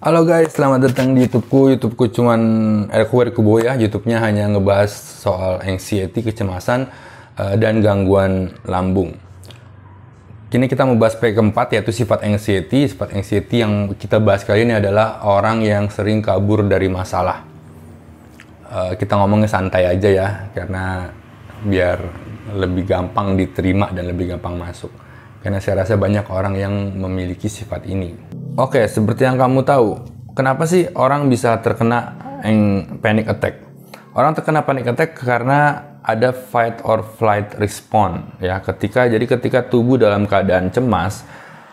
Halo guys, selamat datang di YouTubeku. YouTubeku cuman Erkuwer eh, Kubo ya. YouTube-nya hanya ngebahas soal anxiety, kecemasan, eh, dan gangguan lambung. Kini kita mau bahas P keempat yaitu sifat anxiety. Sifat anxiety yang kita bahas kali ini adalah orang yang sering kabur dari masalah. Eh, kita ngomongnya santai aja ya, karena biar lebih gampang diterima dan lebih gampang masuk karena saya rasa banyak orang yang memiliki sifat ini. Oke, seperti yang kamu tahu, kenapa sih orang bisa terkena panic attack? Orang terkena panic attack karena ada fight or flight response ya. Ketika jadi ketika tubuh dalam keadaan cemas,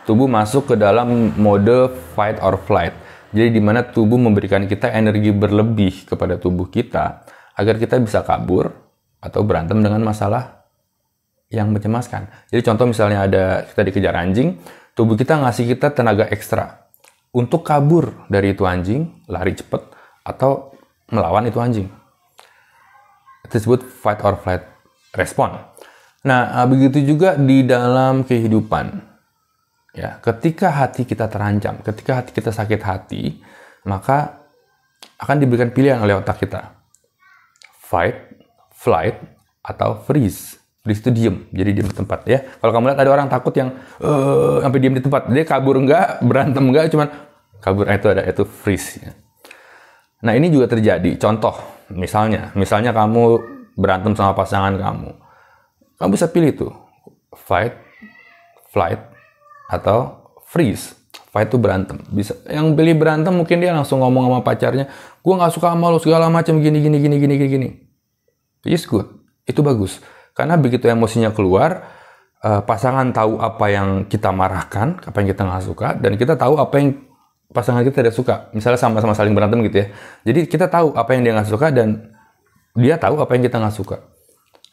tubuh masuk ke dalam mode fight or flight. Jadi di mana tubuh memberikan kita energi berlebih kepada tubuh kita agar kita bisa kabur atau berantem dengan masalah yang mencemaskan. Jadi contoh misalnya ada kita dikejar anjing, tubuh kita ngasih kita tenaga ekstra untuk kabur dari itu anjing, lari cepat atau melawan itu anjing. Itu disebut fight or flight respon. Nah, eh, begitu juga di dalam kehidupan. Ya, ketika hati kita terancam, ketika hati kita sakit hati, maka akan diberikan pilihan oleh otak kita. Fight, flight, atau freeze di itu diem, jadi diem di tempat ya. Kalau kamu lihat ada orang takut yang uh, sampai diem di tempat, dia kabur enggak, berantem enggak, cuman kabur eh, itu ada itu freeze. Ya. Nah ini juga terjadi. Contoh, misalnya, misalnya kamu berantem sama pasangan kamu, kamu bisa pilih tuh fight, flight, atau freeze. Fight tuh berantem. Bisa yang pilih berantem mungkin dia langsung ngomong sama pacarnya, gua nggak suka sama lo segala macam gini gini gini gini gini. It's good. Itu bagus karena begitu emosinya keluar, eh, pasangan tahu apa yang kita marahkan, apa yang kita nggak suka, dan kita tahu apa yang pasangan kita tidak suka. Misalnya sama-sama saling berantem gitu ya. Jadi kita tahu apa yang dia nggak suka dan dia tahu apa yang kita nggak suka.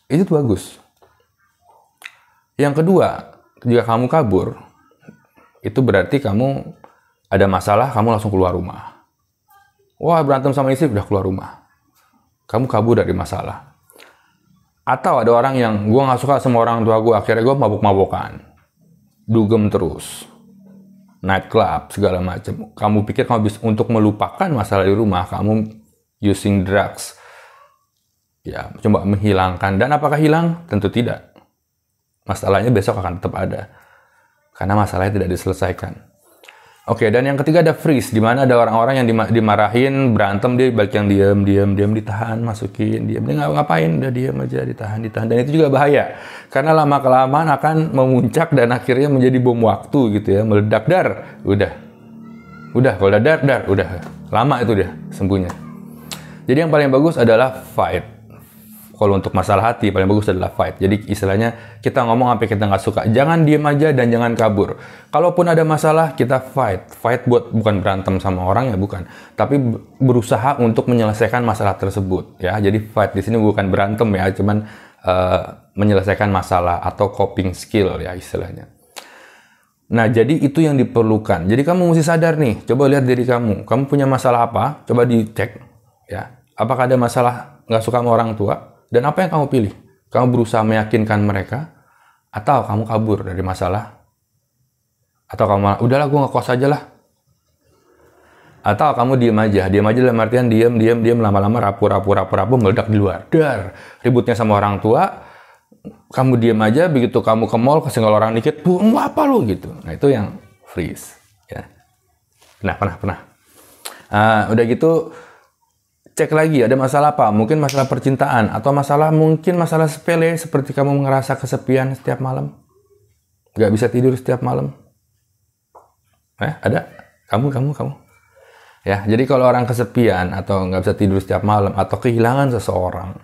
Itu bagus. Yang kedua, jika kamu kabur, itu berarti kamu ada masalah, kamu langsung keluar rumah. Wah, berantem sama istri, udah keluar rumah. Kamu kabur dari masalah. Atau ada orang yang gue gak suka sama orang tua gue, akhirnya gue mabuk-mabukan, dugem terus, night club segala macam. Kamu pikir kamu bisa untuk melupakan masalah di rumah, kamu using drugs, ya coba menghilangkan. Dan apakah hilang? Tentu tidak. Masalahnya besok akan tetap ada, karena masalahnya tidak diselesaikan. Oke, okay, dan yang ketiga ada freeze, di mana ada orang-orang yang dimarahin, berantem dia baik yang diam, diam, diam ditahan, masukin, diam, dia ngapain, udah diam aja, ditahan, ditahan, dan itu juga bahaya karena lama kelamaan akan memuncak dan akhirnya menjadi bom waktu gitu ya, meledak dar, udah, udah, kalau dar, dar, udah, lama itu dia sembuhnya. Jadi yang paling bagus adalah fight kalau untuk masalah hati paling bagus adalah fight. Jadi istilahnya kita ngomong sampai kita nggak suka. Jangan diem aja dan jangan kabur. Kalaupun ada masalah kita fight. Fight buat bukan berantem sama orang ya bukan. Tapi berusaha untuk menyelesaikan masalah tersebut ya. Jadi fight di sini bukan berantem ya, cuman uh, menyelesaikan masalah atau coping skill ya istilahnya. Nah, jadi itu yang diperlukan. Jadi kamu mesti sadar nih, coba lihat diri kamu. Kamu punya masalah apa? Coba dicek ya. Apakah ada masalah nggak suka sama orang tua? Dan apa yang kamu pilih? Kamu berusaha meyakinkan mereka atau kamu kabur dari masalah? Atau kamu malah, udahlah gue ngekos aja lah. Atau kamu diem aja, diem aja dalam artian diem, diem, diem, lama-lama rapuh, rapuh, rapuh, rapuh, meledak di luar. Dar, ributnya sama orang tua, kamu diem aja, begitu kamu ke mall, kesenggol orang dikit, bu, apa lu gitu. Nah itu yang freeze. Ya. Pernah, pernah, pernah. Uh, udah gitu, cek lagi ada masalah apa. Mungkin masalah percintaan atau masalah mungkin masalah sepele seperti kamu merasa kesepian setiap malam. nggak bisa tidur setiap malam. Eh, ada? Kamu, kamu, kamu. Ya, jadi kalau orang kesepian atau nggak bisa tidur setiap malam atau kehilangan seseorang,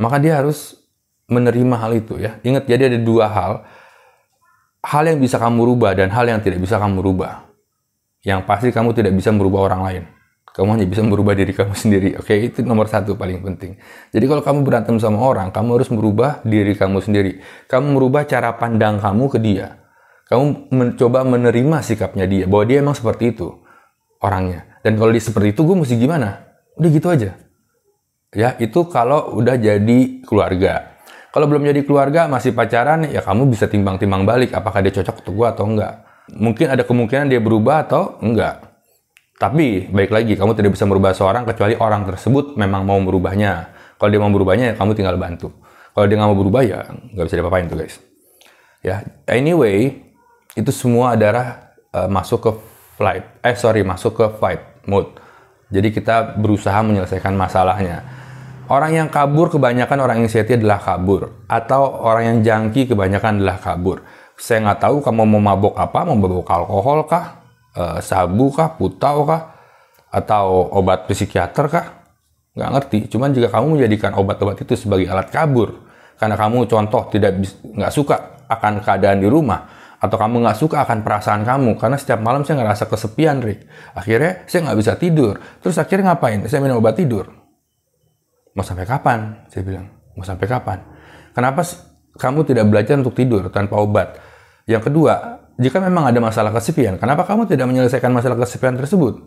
maka dia harus menerima hal itu ya. Ingat, jadi ada dua hal. Hal yang bisa kamu rubah dan hal yang tidak bisa kamu rubah. Yang pasti kamu tidak bisa merubah orang lain. Kamu hanya bisa merubah diri kamu sendiri. Oke, itu nomor satu paling penting. Jadi kalau kamu berantem sama orang, kamu harus merubah diri kamu sendiri. Kamu merubah cara pandang kamu ke dia. Kamu mencoba menerima sikapnya dia, bahwa dia emang seperti itu orangnya. Dan kalau dia seperti itu, gue mesti gimana? Udah gitu aja. Ya, itu kalau udah jadi keluarga. Kalau belum jadi keluarga, masih pacaran, ya kamu bisa timbang-timbang balik apakah dia cocok untuk gue atau enggak. Mungkin ada kemungkinan dia berubah atau enggak tapi, baik lagi, kamu tidak bisa merubah seorang kecuali orang tersebut memang mau merubahnya. Kalau dia mau merubahnya, ya kamu tinggal bantu. Kalau dia nggak mau berubah, ya nggak bisa diapa-apain tuh, guys. Ya, anyway, itu semua adalah uh, masuk ke flight. Eh, sorry, masuk ke fight mode. Jadi kita berusaha menyelesaikan masalahnya. Orang yang kabur kebanyakan orang yang setia adalah kabur. Atau orang yang jangki kebanyakan adalah kabur. Saya nggak tahu kamu mau mabok apa, mau mabok alkohol kah? uh, sabu kah, putau kah, atau obat psikiater kah? Nggak ngerti. Cuman jika kamu menjadikan obat-obat itu sebagai alat kabur, karena kamu contoh tidak nggak suka akan keadaan di rumah, atau kamu nggak suka akan perasaan kamu karena setiap malam saya ngerasa kesepian Rick akhirnya saya nggak bisa tidur terus akhirnya ngapain saya minum obat tidur mau sampai kapan saya bilang mau sampai kapan kenapa kamu tidak belajar untuk tidur tanpa obat yang kedua jika memang ada masalah kesepian, kenapa kamu tidak menyelesaikan masalah kesepian tersebut?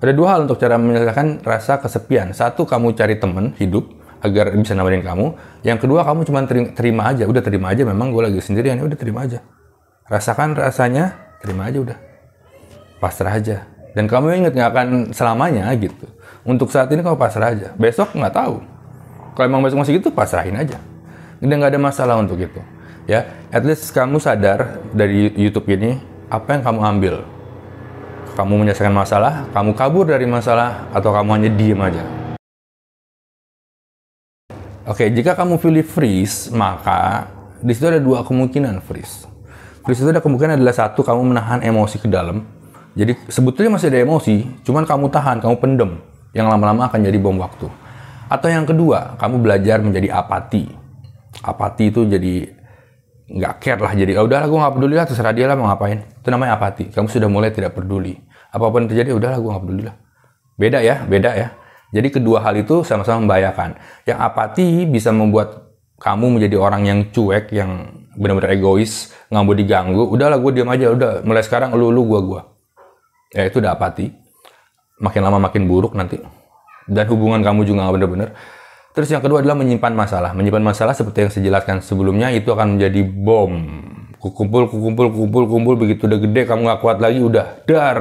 Ada dua hal untuk cara menyelesaikan rasa kesepian. Satu, kamu cari teman hidup agar bisa nemenin kamu. Yang kedua, kamu cuma terima aja. Udah terima aja, memang gue lagi sendirian. Ya udah terima aja. Rasakan rasanya, terima aja udah. Pasrah aja. Dan kamu inget nggak akan selamanya gitu. Untuk saat ini kamu pasrah aja. Besok nggak tahu. Kalau emang besok masih gitu, pasrahin aja. Dan nggak ada masalah untuk itu ya at least kamu sadar dari YouTube ini apa yang kamu ambil kamu menyelesaikan masalah kamu kabur dari masalah atau kamu hanya diem aja oke jika kamu pilih freeze maka di situ ada dua kemungkinan freeze freeze itu ada kemungkinan adalah satu kamu menahan emosi ke dalam jadi sebetulnya masih ada emosi cuman kamu tahan kamu pendem yang lama-lama akan jadi bom waktu atau yang kedua kamu belajar menjadi apati apati itu jadi nggak care lah jadi oh, udahlah gue nggak peduli lah terserah dia lah mau ngapain itu namanya apati kamu sudah mulai tidak peduli apapun yang terjadi udahlah gue nggak peduli lah beda ya beda ya jadi kedua hal itu sama-sama membahayakan yang apati bisa membuat kamu menjadi orang yang cuek yang benar-benar egois nggak mau diganggu udahlah gue diam aja udah mulai sekarang lu lu gue gue ya itu udah apati makin lama makin buruk nanti dan hubungan kamu juga nggak bener-bener Terus yang kedua adalah menyimpan masalah. Menyimpan masalah seperti yang saya jelaskan sebelumnya itu akan menjadi bom. Kukumpul, kukumpul, kukumpul, kumpul begitu udah gede kamu nggak kuat lagi udah dar.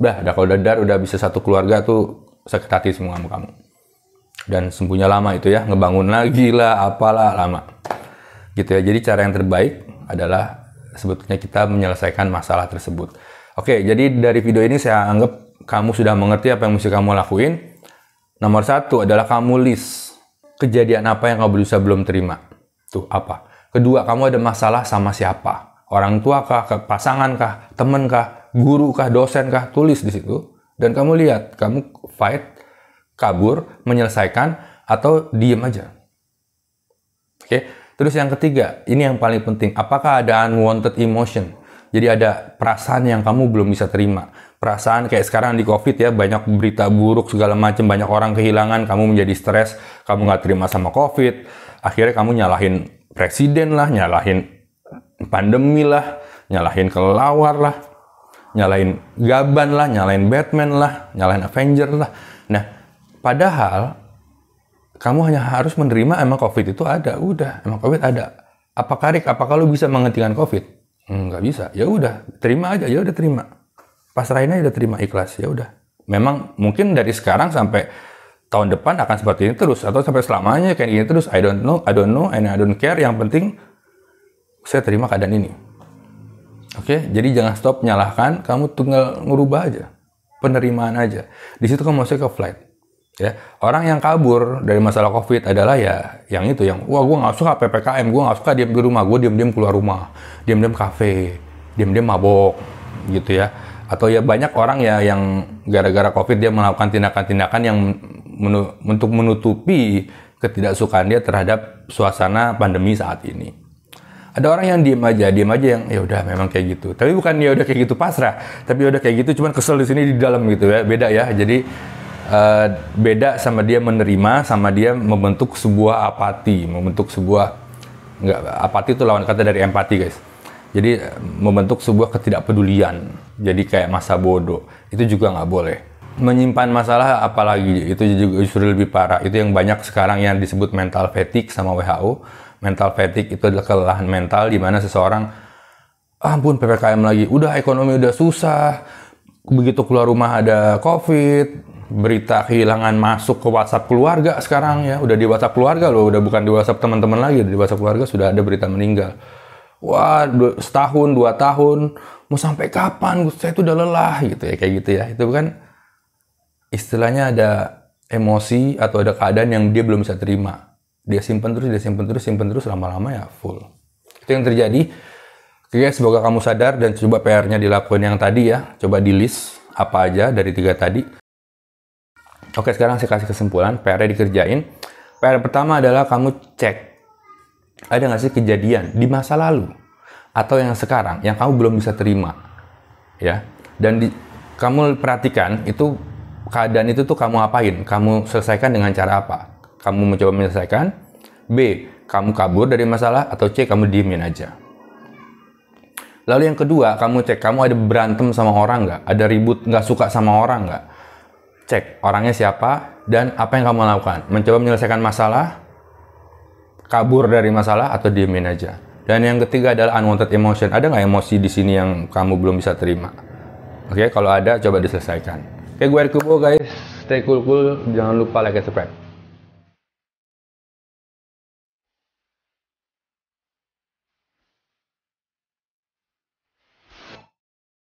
Udah, udah kalau udah dar udah bisa satu keluarga tuh sakit hati semua kamu kamu. Dan sembuhnya lama itu ya, ngebangun lagi lah, apalah lama. Gitu ya. Jadi cara yang terbaik adalah sebetulnya kita menyelesaikan masalah tersebut. Oke, jadi dari video ini saya anggap kamu sudah mengerti apa yang mesti kamu lakuin Nomor satu adalah kamu list kejadian apa yang kamu berusaha belum terima. Tuh, apa? Kedua, kamu ada masalah sama siapa? Orang tua kah, pasangan kah, temen kah, guru kah, dosen kah? Tulis di situ. Dan kamu lihat, kamu fight, kabur, menyelesaikan, atau diem aja. Oke, okay? terus yang ketiga, ini yang paling penting. Apakah ada unwanted emotion? Jadi ada perasaan yang kamu belum bisa terima perasaan kayak sekarang di covid ya banyak berita buruk segala macam banyak orang kehilangan kamu menjadi stres kamu nggak terima sama covid akhirnya kamu nyalahin presiden lah nyalahin pandemi lah nyalahin kelelawar lah nyalahin Gaban lah nyalahin Batman lah nyalahin Avenger lah nah padahal kamu hanya harus menerima emang covid itu ada udah emang covid ada apa karik apa kalau bisa menghentikan covid nggak hmm, bisa ya udah terima aja ya udah terima pasrahin aja udah terima ikhlas ya udah. Memang mungkin dari sekarang sampai tahun depan akan seperti ini terus atau sampai selamanya kayak gini terus I don't know I don't know and I don't care yang penting saya terima keadaan ini oke okay? jadi jangan stop nyalahkan kamu tinggal ngerubah aja penerimaan aja di situ kamu masuk ke flight ya orang yang kabur dari masalah covid adalah ya yang itu yang wah gue nggak suka ppkm gue nggak suka diem di rumah gue diem diem keluar rumah diem diem kafe diem diem mabok gitu ya atau ya banyak orang ya yang gara-gara covid dia melakukan tindakan-tindakan yang menu, untuk menutupi ketidaksukaan dia terhadap suasana pandemi saat ini. Ada orang yang diem aja, diem aja yang ya udah memang kayak gitu. Tapi bukan ya udah kayak gitu pasrah, tapi udah kayak gitu cuman kesel di sini di dalam gitu ya, beda ya. Jadi uh, beda sama dia menerima, sama dia membentuk sebuah apati, membentuk sebuah nggak apati itu lawan kata dari empati guys jadi eh, membentuk sebuah ketidakpedulian. Jadi kayak masa bodoh. Itu juga nggak boleh. Menyimpan masalah apalagi itu juga justru lebih parah. Itu yang banyak sekarang yang disebut mental fatigue sama WHO. Mental fatigue itu adalah kelelahan mental di mana seseorang ah, ampun PPKM lagi, udah ekonomi udah susah, begitu keluar rumah ada COVID, berita kehilangan masuk ke WhatsApp keluarga sekarang ya, udah di WhatsApp keluarga loh, udah bukan di WhatsApp teman-teman lagi, di WhatsApp keluarga sudah ada berita meninggal wah dua, setahun dua tahun mau sampai kapan saya itu udah lelah gitu ya kayak gitu ya itu kan istilahnya ada emosi atau ada keadaan yang dia belum bisa terima dia simpen terus dia simpen terus simpen terus lama-lama ya full itu yang terjadi Oke, semoga kamu sadar dan coba PR-nya dilakukan yang tadi ya. Coba di list apa aja dari tiga tadi. Oke, sekarang saya kasih kesimpulan. PR-nya dikerjain. PR pertama adalah kamu cek ada nggak sih kejadian di masa lalu atau yang sekarang yang kamu belum bisa terima ya dan di, kamu perhatikan itu keadaan itu tuh kamu apain kamu selesaikan dengan cara apa kamu mencoba menyelesaikan B kamu kabur dari masalah atau C kamu diemin aja lalu yang kedua kamu cek kamu ada berantem sama orang nggak ada ribut nggak suka sama orang nggak cek orangnya siapa dan apa yang kamu lakukan mencoba menyelesaikan masalah kabur dari masalah atau diemin aja. Dan yang ketiga adalah unwanted emotion. Ada nggak emosi di sini yang kamu belum bisa terima? Oke, okay, kalau ada coba diselesaikan. Oke, okay, gue Erkubo guys. Stay cool cool. Jangan lupa like and subscribe.